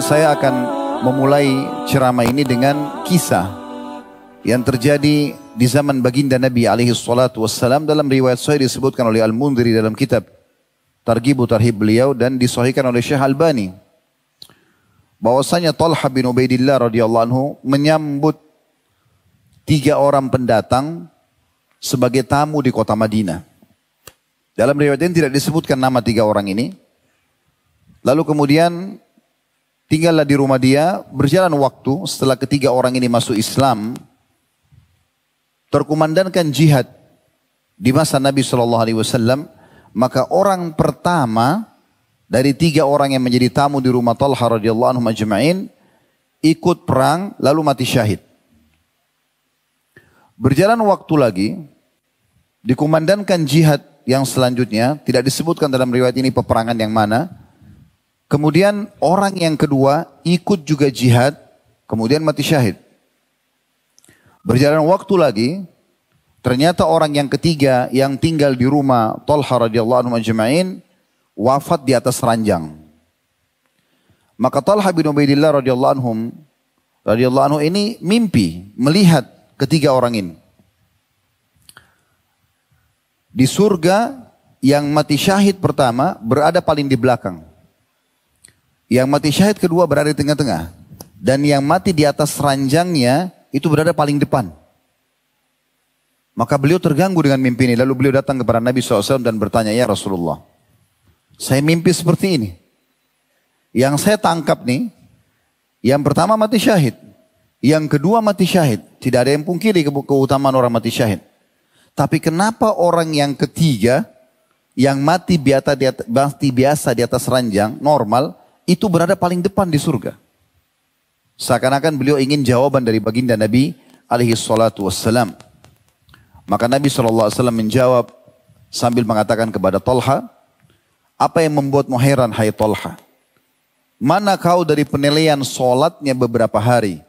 saya akan memulai ceramah ini dengan kisah yang terjadi di zaman baginda Nabi alaihi salatu wassalam dalam riwayat sahih disebutkan oleh al mundiri dalam kitab Targibu Tarhib beliau dan disahihkan oleh Syekh Albani bahwasanya Talha bin Ubaidillah radhiyallahu anhu menyambut tiga orang pendatang sebagai tamu di kota Madinah. Dalam riwayat ini tidak disebutkan nama tiga orang ini. Lalu kemudian Tinggallah di rumah dia, berjalan waktu setelah ketiga orang ini masuk Islam, terkumandankan jihad di masa Nabi Shallallahu Alaihi Wasallam, maka orang pertama dari tiga orang yang menjadi tamu di rumah Talha radhiyallahu anhu majma'in ikut perang lalu mati syahid. Berjalan waktu lagi, dikumandangkan jihad yang selanjutnya, tidak disebutkan dalam riwayat ini peperangan yang mana, Kemudian orang yang kedua ikut juga jihad, kemudian mati syahid. Berjalan waktu lagi, ternyata orang yang ketiga yang tinggal di rumah Tolha radhiyallahu anhu majmain, wafat di atas ranjang. Maka Tolha bin Ubaidillah radhiyallahu anhum radhiyallahu anhu ini mimpi melihat ketiga orang ini. Di surga yang mati syahid pertama berada paling di belakang. Yang mati syahid kedua berada di tengah-tengah. Dan yang mati di atas ranjangnya itu berada paling depan. Maka beliau terganggu dengan mimpi ini. Lalu beliau datang kepada Nabi SAW dan bertanya, Ya Rasulullah, saya mimpi seperti ini. Yang saya tangkap nih, yang pertama mati syahid. Yang kedua mati syahid. Tidak ada yang pungkiri ke keutamaan orang mati syahid. Tapi kenapa orang yang ketiga, yang mati biasa di atas, mati biasa di atas ranjang, normal, itu berada paling depan di surga. Seakan-akan beliau ingin jawaban dari baginda Nabi alaihi salatu wassalam. Maka Nabi SAW menjawab sambil mengatakan kepada Talha, apa yang membuatmu heran hai Talha? Mana kau dari penilaian solatnya beberapa hari,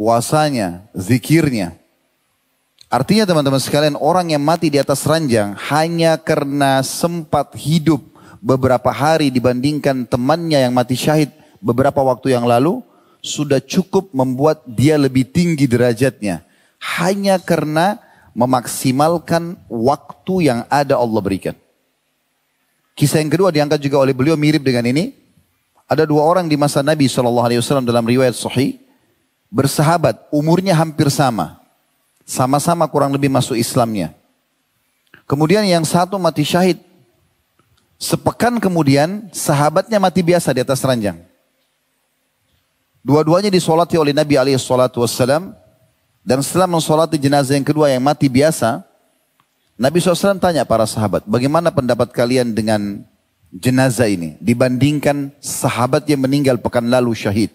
puasanya, zikirnya? Artinya teman-teman sekalian orang yang mati di atas ranjang hanya karena sempat hidup beberapa hari dibandingkan temannya yang mati syahid beberapa waktu yang lalu sudah cukup membuat dia lebih tinggi derajatnya hanya karena memaksimalkan waktu yang ada Allah berikan. Kisah yang kedua diangkat juga oleh beliau mirip dengan ini. Ada dua orang di masa Nabi saw dalam riwayat Sahih bersahabat, umurnya hampir sama, sama-sama kurang lebih masuk Islamnya. Kemudian yang satu mati syahid Sepekan kemudian sahabatnya mati biasa di atas ranjang. Dua-duanya disolati oleh Nabi alaihi salatu wassalam. Dan setelah mensolati jenazah yang kedua yang mati biasa, Nabi SAW tanya para sahabat, bagaimana pendapat kalian dengan jenazah ini dibandingkan sahabat yang meninggal pekan lalu syahid?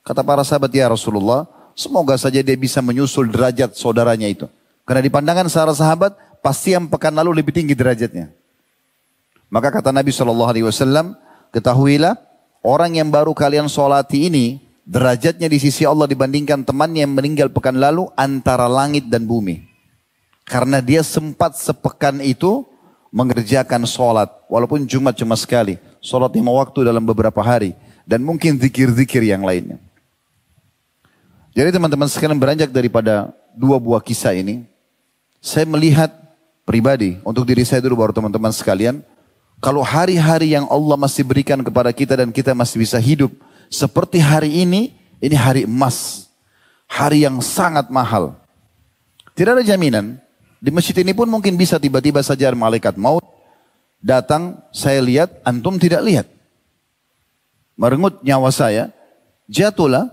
Kata para sahabat, ya Rasulullah, semoga saja dia bisa menyusul derajat saudaranya itu. Karena di pandangan sahabat, pasti yang pekan lalu lebih tinggi derajatnya. Maka kata Nabi Shallallahu Alaihi Wasallam, ketahuilah orang yang baru kalian solati ini derajatnya di sisi Allah dibandingkan teman yang meninggal pekan lalu antara langit dan bumi. Karena dia sempat sepekan itu mengerjakan sholat. Walaupun Jumat cuma sekali. Sholat lima waktu dalam beberapa hari. Dan mungkin zikir-zikir yang lainnya. Jadi teman-teman sekalian beranjak daripada dua buah kisah ini. Saya melihat pribadi, untuk diri saya dulu baru teman-teman sekalian. Kalau hari-hari yang Allah masih berikan kepada kita dan kita masih bisa hidup seperti hari ini, ini hari emas. Hari yang sangat mahal. Tidak ada jaminan. Di masjid ini pun mungkin bisa tiba-tiba saja malaikat maut datang, saya lihat, antum tidak lihat. Merengut nyawa saya, jatuhlah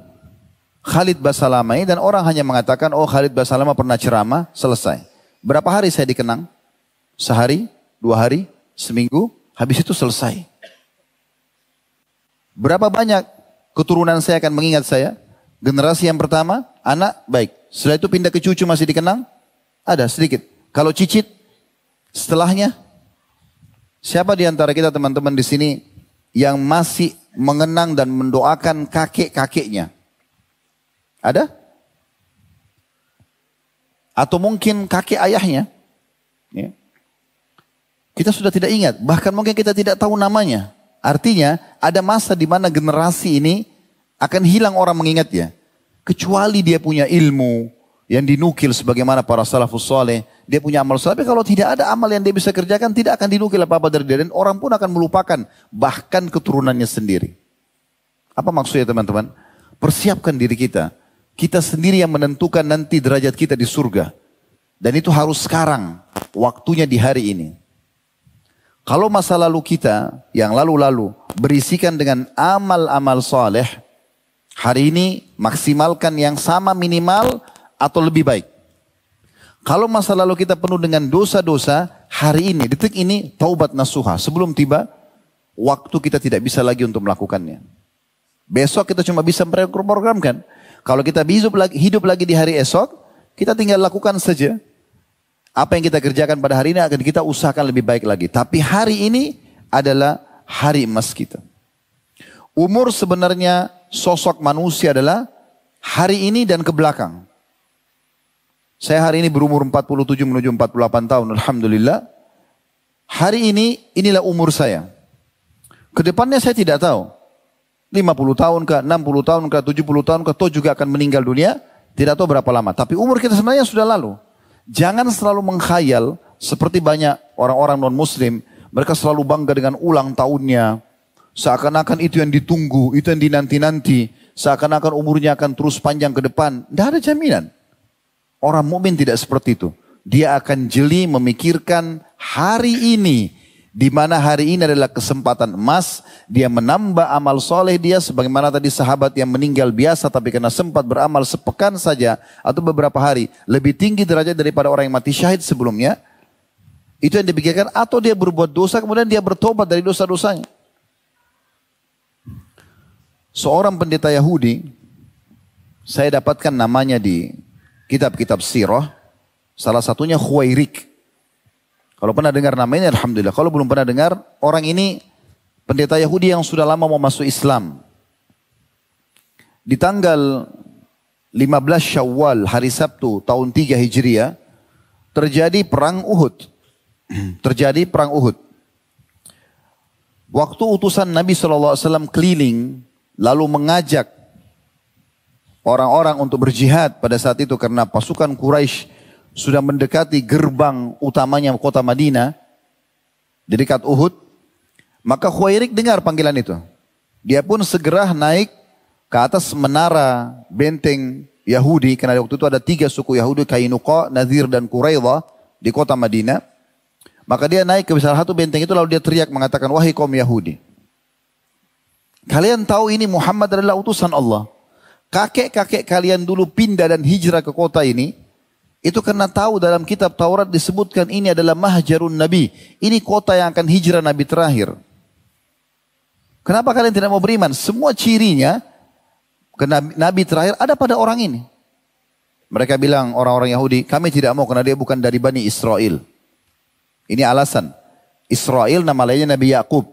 Khalid Basalamai dan orang hanya mengatakan, oh Khalid Basalamai pernah ceramah, selesai. Berapa hari saya dikenang? Sehari? Dua hari? Seminggu? Habis itu selesai. Berapa banyak keturunan saya akan mengingat saya? Generasi yang pertama, anak, baik. Setelah itu pindah ke cucu masih dikenang? Ada sedikit. Kalau cicit, setelahnya, siapa di antara kita teman-teman di sini yang masih mengenang dan mendoakan kakek-kakeknya? Ada? Atau mungkin kakek ayahnya? Ya. Kita sudah tidak ingat, bahkan mungkin kita tidak tahu namanya. Artinya, ada masa di mana generasi ini akan hilang orang mengingatnya. Kecuali dia punya ilmu yang dinukil sebagaimana para salafus soleh. Dia punya amal soleh, tapi kalau tidak ada amal yang dia bisa kerjakan, tidak akan dinukil apa-apa dari dia. Dan orang pun akan melupakan bahkan keturunannya sendiri. Apa maksudnya teman-teman? Persiapkan diri kita. Kita sendiri yang menentukan nanti derajat kita di surga. Dan itu harus sekarang, waktunya di hari ini. Kalau masa lalu kita yang lalu-lalu berisikan dengan amal-amal soleh, hari ini maksimalkan yang sama minimal atau lebih baik. Kalau masa lalu kita penuh dengan dosa-dosa, hari ini, detik ini, taubat nasuha. Sebelum tiba, waktu kita tidak bisa lagi untuk melakukannya. Besok kita cuma bisa memprogramkan. Kalau kita hidup lagi di hari esok, kita tinggal lakukan saja apa yang kita kerjakan pada hari ini akan kita usahakan lebih baik lagi. Tapi hari ini adalah hari emas kita. Umur sebenarnya sosok manusia adalah hari ini dan ke belakang. Saya hari ini berumur 47 menuju 48 tahun, Alhamdulillah. Hari ini inilah umur saya. Kedepannya saya tidak tahu. 50 tahun ke 60 tahun ke 70 tahun ke atau juga akan meninggal dunia. Tidak tahu berapa lama. Tapi umur kita sebenarnya sudah lalu. Jangan selalu mengkhayal seperti banyak orang-orang non-muslim. Mereka selalu bangga dengan ulang tahunnya. Seakan-akan itu yang ditunggu, itu yang dinanti-nanti. Seakan-akan umurnya akan terus panjang ke depan. Tidak ada jaminan. Orang mukmin tidak seperti itu. Dia akan jeli memikirkan hari ini di mana hari ini adalah kesempatan emas, dia menambah amal soleh dia sebagaimana tadi sahabat yang meninggal biasa tapi karena sempat beramal sepekan saja atau beberapa hari. Lebih tinggi derajat daripada orang yang mati syahid sebelumnya. Itu yang dipikirkan atau dia berbuat dosa kemudian dia bertobat dari dosa-dosanya. Seorang pendeta Yahudi, saya dapatkan namanya di kitab-kitab sirah, salah satunya Khuairik. Kalau pernah dengar namanya Alhamdulillah. Kalau belum pernah dengar, orang ini pendeta Yahudi yang sudah lama mau masuk Islam. Di tanggal 15 Syawal hari Sabtu tahun 3 Hijriah terjadi perang Uhud. terjadi perang Uhud. Waktu utusan Nabi SAW keliling lalu mengajak orang-orang untuk berjihad pada saat itu karena pasukan Quraisy sudah mendekati gerbang utamanya kota Madinah di dekat Uhud, maka Khuairik dengar panggilan itu. Dia pun segera naik ke atas menara benteng Yahudi karena waktu itu ada tiga suku Yahudi Kainuqa, Nazir dan Quraidha di kota Madinah. Maka dia naik ke salah satu benteng itu lalu dia teriak mengatakan wahai kaum Yahudi. Kalian tahu ini Muhammad adalah utusan Allah. Kakek-kakek kalian dulu pindah dan hijrah ke kota ini itu karena tahu dalam kitab Taurat disebutkan ini adalah mahjarun Nabi. Ini kota yang akan hijrah Nabi terakhir. Kenapa kalian tidak mau beriman? Semua cirinya ke Nabi terakhir ada pada orang ini. Mereka bilang orang-orang Yahudi, kami tidak mau karena dia bukan dari Bani Israel. Ini alasan. Israel nama lainnya Nabi Yakub.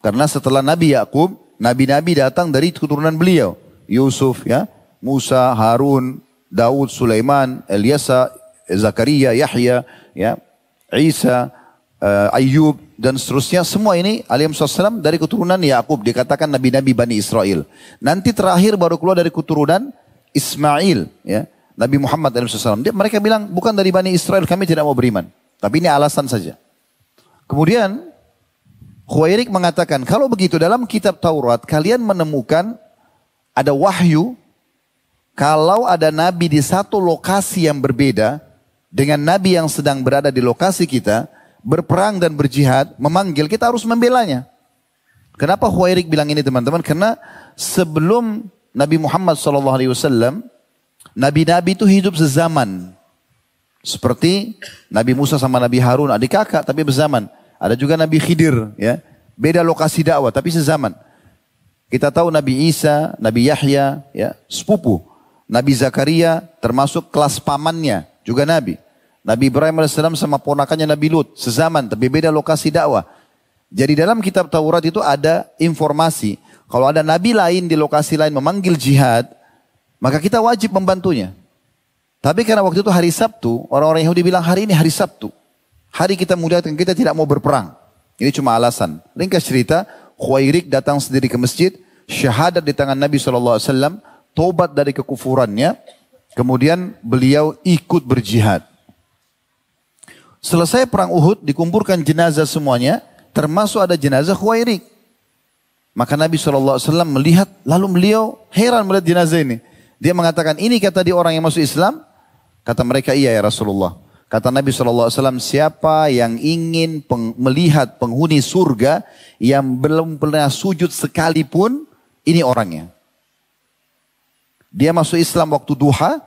Karena setelah Nabi Yakub, nabi-nabi datang dari keturunan beliau. Yusuf ya, Musa, Harun, Daud, Sulaiman, Elyasa, Zakaria, Yahya, ya, Isa, uh, eh, Ayub dan seterusnya semua ini alaihissalam dari keturunan Yakub dikatakan nabi-nabi Bani Israel. Nanti terakhir baru keluar dari keturunan Ismail, ya. Nabi Muhammad SAW. Dia, mereka bilang bukan dari Bani Israel kami tidak mau beriman. Tapi ini alasan saja. Kemudian Khuairik mengatakan kalau begitu dalam kitab Taurat kalian menemukan ada wahyu kalau ada nabi di satu lokasi yang berbeda dengan nabi yang sedang berada di lokasi kita, berperang dan berjihad, memanggil, kita harus membelanya. Kenapa Huairik bilang ini teman-teman? Karena sebelum Nabi Muhammad alaihi wasallam nabi-nabi itu hidup sezaman. Seperti Nabi Musa sama Nabi Harun, adik kakak tapi berzaman. Ada juga Nabi Khidir, ya. Beda lokasi dakwah tapi sezaman. Kita tahu Nabi Isa, Nabi Yahya, ya, sepupu. Nabi Zakaria termasuk kelas pamannya juga Nabi. Nabi Ibrahim AS sama ponakannya Nabi Lut. Sezaman tapi beda lokasi dakwah. Jadi dalam kitab Taurat itu ada informasi. Kalau ada nabi lain di lokasi lain memanggil jihad. Maka kita wajib membantunya. Tapi karena waktu itu hari Sabtu. Orang-orang Yahudi bilang hari ini hari Sabtu. Hari kita dan kita tidak mau berperang. Ini cuma alasan. Ringkas cerita. Khuairik datang sendiri ke masjid. Syahadat di tangan Nabi SAW tobat dari kekufurannya, kemudian beliau ikut berjihad. Selesai perang Uhud dikumpulkan jenazah semuanya, termasuk ada jenazah Khuairik. Maka Nabi SAW melihat, lalu beliau heran melihat jenazah ini. Dia mengatakan, ini kata di orang yang masuk Islam. Kata mereka, iya ya Rasulullah. Kata Nabi SAW, siapa yang ingin peng, melihat penghuni surga yang belum pernah sujud sekalipun, ini orangnya. Dia masuk Islam waktu duha,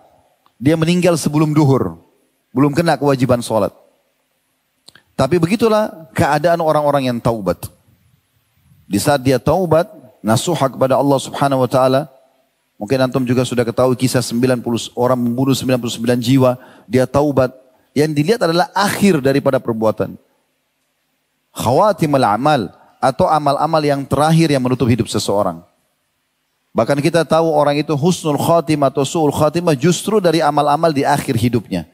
dia meninggal sebelum duhur. Belum kena kewajiban sholat. Tapi begitulah keadaan orang-orang yang taubat. Di saat dia taubat, nasuhah kepada Allah subhanahu wa ta'ala, Mungkin antum juga sudah ketahui kisah 90 orang membunuh 99 jiwa, dia taubat. Yang dilihat adalah akhir daripada perbuatan. Khawatim al-amal atau amal-amal yang terakhir yang menutup hidup seseorang. Bahkan kita tahu orang itu husnul khatimah atau su'ul khatimah justru dari amal-amal di akhir hidupnya.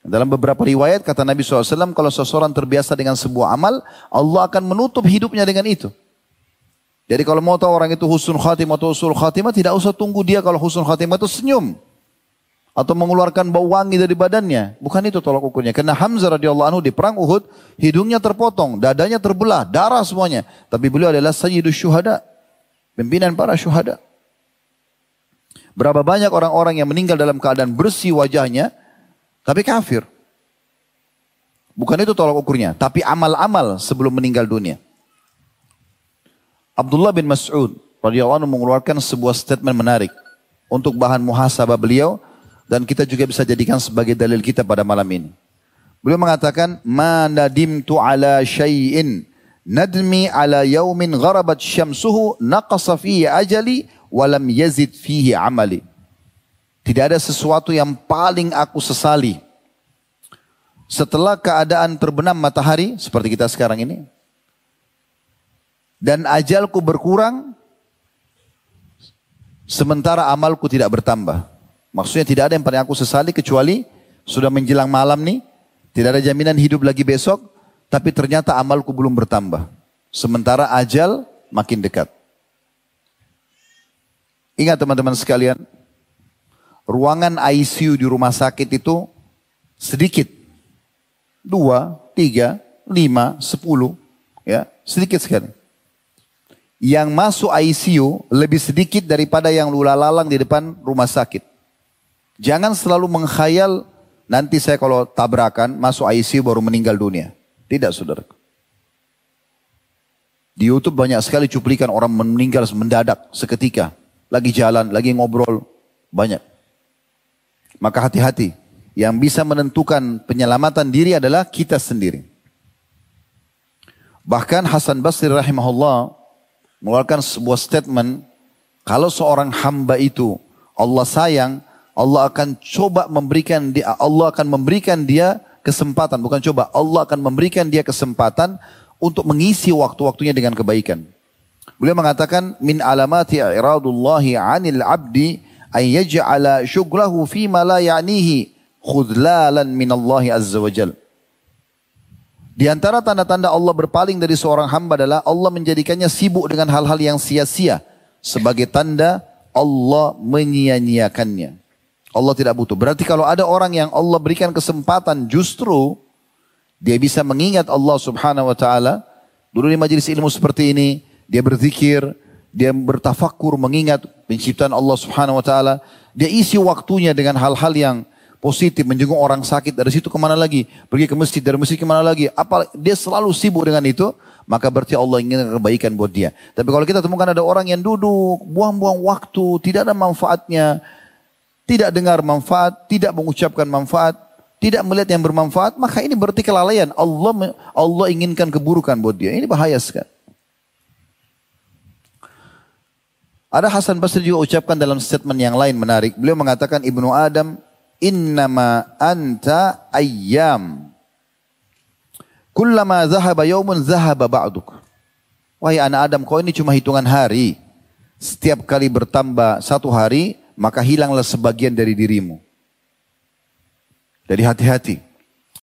Dalam beberapa riwayat kata Nabi SAW, kalau seseorang terbiasa dengan sebuah amal, Allah akan menutup hidupnya dengan itu. Jadi kalau mau tahu orang itu husnul khatimah atau su'ul khatimah, tidak usah tunggu dia kalau husnul khatimah itu senyum. Atau mengeluarkan bau wangi dari badannya. Bukan itu tolak ukurnya. Karena Hamzah radhiyallahu anhu di perang Uhud, hidungnya terpotong, dadanya terbelah, darah semuanya. Tapi beliau adalah sayyidus syuhada, Pimpinan para syuhada. Berapa banyak orang-orang yang meninggal dalam keadaan bersih wajahnya, tapi kafir. Bukan itu tolak ukurnya, tapi amal-amal sebelum meninggal dunia. Abdullah bin Mas'ud radhiyallahu anhu mengeluarkan sebuah statement menarik untuk bahan muhasabah beliau dan kita juga bisa jadikan sebagai dalil kita pada malam ini. Beliau mengatakan, "Ma nadimtu ala syai'in Nadmi ala yaumin gharabat syamsuhu naqasa fihi ajali walam yazid fihi amali. Tidak ada sesuatu yang paling aku sesali. Setelah keadaan terbenam matahari seperti kita sekarang ini. Dan ajalku berkurang sementara amalku tidak bertambah. Maksudnya tidak ada yang paling aku sesali kecuali sudah menjelang malam nih. Tidak ada jaminan hidup lagi besok. Tapi ternyata amalku belum bertambah. Sementara ajal makin dekat. Ingat teman-teman sekalian, ruangan ICU di rumah sakit itu sedikit. Dua, tiga, lima, sepuluh. Ya, sedikit sekali. Yang masuk ICU lebih sedikit daripada yang lula lalang di depan rumah sakit. Jangan selalu mengkhayal nanti saya kalau tabrakan masuk ICU baru meninggal dunia. Tidak saudaraku. Di Youtube banyak sekali cuplikan orang meninggal mendadak seketika. Lagi jalan, lagi ngobrol. Banyak. Maka hati-hati. Yang bisa menentukan penyelamatan diri adalah kita sendiri. Bahkan Hasan Basri rahimahullah mengeluarkan sebuah statement. Kalau seorang hamba itu Allah sayang, Allah akan coba memberikan dia, Allah akan memberikan dia kesempatan, bukan coba. Allah akan memberikan dia kesempatan untuk mengisi waktu-waktunya dengan kebaikan. Beliau mengatakan min alamati iradullahi 'anil 'abdi ay yaj'ala syughlahu fima la ya'nihi khudlalan min azza wa jal. Di antara tanda-tanda Allah berpaling dari seorang hamba adalah Allah menjadikannya sibuk dengan hal-hal yang sia-sia sebagai tanda Allah menyia-nyiakannya. Allah tidak butuh. Berarti kalau ada orang yang Allah berikan kesempatan justru dia bisa mengingat Allah Subhanahu wa taala. Dulu di majelis ilmu seperti ini, dia berzikir, dia bertafakur mengingat penciptaan Allah Subhanahu wa taala. Dia isi waktunya dengan hal-hal yang positif, menjenguk orang sakit dari situ kemana lagi, pergi ke masjid dari masjid kemana lagi. Apa dia selalu sibuk dengan itu, maka berarti Allah ingin kebaikan buat dia. Tapi kalau kita temukan ada orang yang duduk, buang-buang waktu, tidak ada manfaatnya, tidak dengar manfaat, tidak mengucapkan manfaat, tidak melihat yang bermanfaat, maka ini berarti kelalaian. Allah Allah inginkan keburukan buat dia. Ini bahaya sekali. Ada Hasan Basri juga ucapkan dalam statement yang lain menarik. Beliau mengatakan Ibnu Adam, "Innama anta ayyam." Kullama zahaba yawmun zahaba ba'duk. Wahai anak Adam, kau ini cuma hitungan hari. Setiap kali bertambah satu hari, maka hilanglah sebagian dari dirimu. Jadi hati-hati.